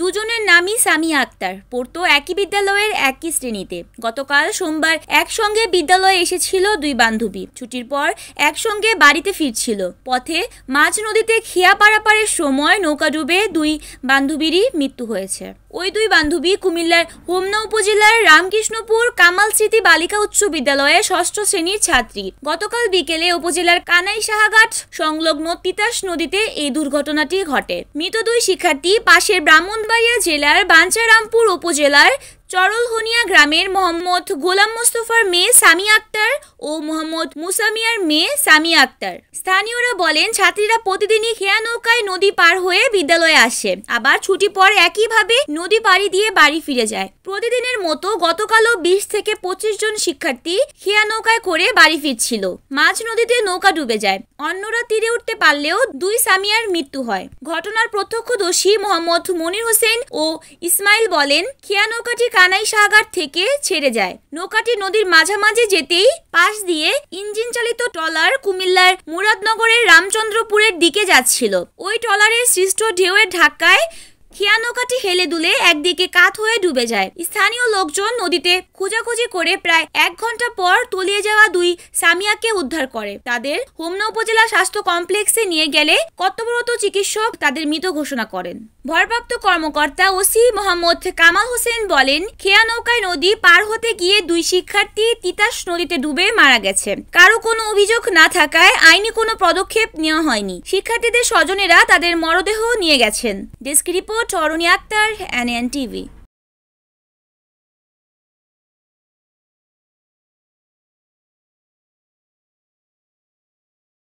দুজনের নামই সামিয়া আক্তার পড়তো একই বিদ্যালয়ের একই শ্রেণীতে গতকাল সোমবার একসঙ্গে বিদ্যালয়ে এসেছিল দুই বান্ধবী ছুটির পর একসঙ্গে বাড়িতে ফিরছিল পথে মাঝ নদীতে খিয়া পারাপারের সময় নৌকা ডুবে দুই বান্ধবীরই মৃত্যু হয়েছে ওই দুই বান্ধবী কুমিল্লার হোমনা উপজেলার রামকৃষ্ণপুর কামাল স্মৃতি বালিকা উচ্চ বিদ্যালয়ে ষষ্ঠ শ্রেণীর ছাত্রী গতকাল বিকেলে উপজেলার কানাই সাহাঘাট সংলগ্ন তিতাস নদীতে এই দুর্ঘটনাটি ঘটে মৃত দুই শিক্ষার্থী পাশের ব্রাহ্মণবাড়িয়া জেলার বাঞ্চারামপুর উপজেলার চরলহনিয়া গ্রামের মোহাম্মদ গোলাম মোস্তফার মেয়ে সামি আক্তার ও মোহাম্মদ মুসামিয়ার মেয়ে সামি আক্তার স্থানীয়রা বলেন ছাত্রীরা প্রতিদিনই খেয়া নৌকায় নদী পার হয়ে বিদ্যালয়ে আসে আবার ছুটি পর একইভাবে নদী পাড়ি দিয়ে বাড়ি ফিরে যায় প্রতিদিনের মতো গতকালও বিশ থেকে পঁচিশ জন শিক্ষার্থী খেয়া নৌকায় করে বাড়ি ফিরছিল মাঝ নদীতে নৌকা ডুবে যায় অন্যরা তীরে উঠতে পারলেও দুই সামিয়ার মৃত্যু হয় ঘটনার প্রত্যক্ষদর্শী মোহাম্মদ মনির হোসেন ও ইসমাইল বলেন খেয়া নৌকাটি কানাই সাগর থেকে ছেড়ে যায় নৌকাটি নদীর মাঝামাঝি যেতেই পাশ দিয়ে ইঞ্জিন চালিত ট্রলার কুমিল্লার মুরাদনগরের রামচন্দ্রপুরের দিকে যাচ্ছিল ওই ট্রলারের সৃষ্ট ঢেউয়ের ধাক্কায় খেয়া নৌকাটি হেলে দুলে একদিকে কাত হয়ে ডুবে যায় স্থানীয় লোকজন নদীতে খোঁজাখুঁজি করে প্রায় এক ঘন্টা পর তলিয়ে যাওয়া দুই সামিয়াকে উদ্ধার করে তাদের হোমনা উপজেলা স্বাস্থ্য কমপ্লেক্সে নিয়ে গেলে কর্তব্যরত চিকিৎসক তাদের মৃত ঘোষণা করেন ভরপ্রাপ্ত কর্মকর্তা ওসি মোহাম্মদ কামাল হোসেন বলেন খেয়া নৌকায় নদী পার হতে গিয়ে দুই শিক্ষার্থী তিতাস নদীতে ডুবে মারা গেছে কারো কোনো অভিযোগ না থাকায় আইনি কোনো পদক্ষেপ নেওয়া হয়নি শিক্ষার্থীদের স্বজনেরা তাদের মরদেহ নিয়ে গেছেন desk report Charani Akhter N TV